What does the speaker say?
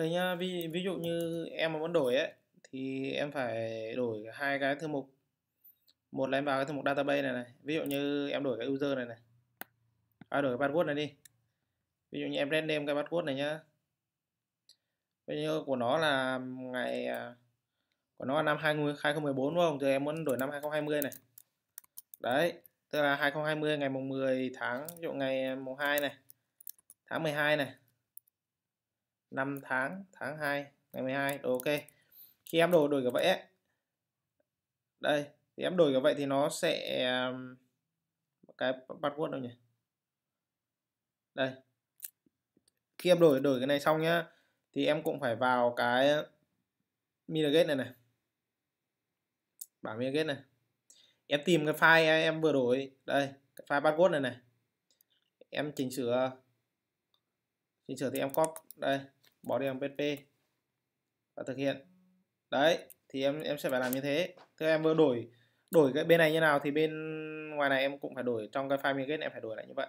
Đây nhá, ví, ví dụ như em mà muốn đổi ấy thì em phải đổi hai cái thư mục. Một là em vào cái thư mục database này này, ví dụ như em đổi cái user này này. À đổi cái password này đi. Ví dụ như em rename cái password này nhá. Ví dụ của nó là ngày à, của nó là năm 20, 2014 đúng không? Thì em muốn đổi năm 2020 này. Đấy, tức là 2020 ngày mùng 10 tháng, ví dụ ngày mùng 2 này. Tháng 12 này 5 tháng tháng 2 ngày 12 Rồi, ok khi em đổi đổi cái vậy ấy, đây thì em đổi cái vậy thì nó sẽ cái password đâu nhỉ đây khi em đổi đổi cái này xong nhá thì em cũng phải vào cái Mirrorgate này này bảng Mirrorgate này em tìm cái file em vừa đổi đây cái file password này này em chỉnh sửa chỉnh sửa thì em copy đây bỏ đi bằng PHP và thực hiện đấy thì em em sẽ phải làm như thế thế em vừa đổi đổi cái bên này như nào thì bên ngoài này em cũng phải đổi trong cái file migrate em phải đổi lại như vậy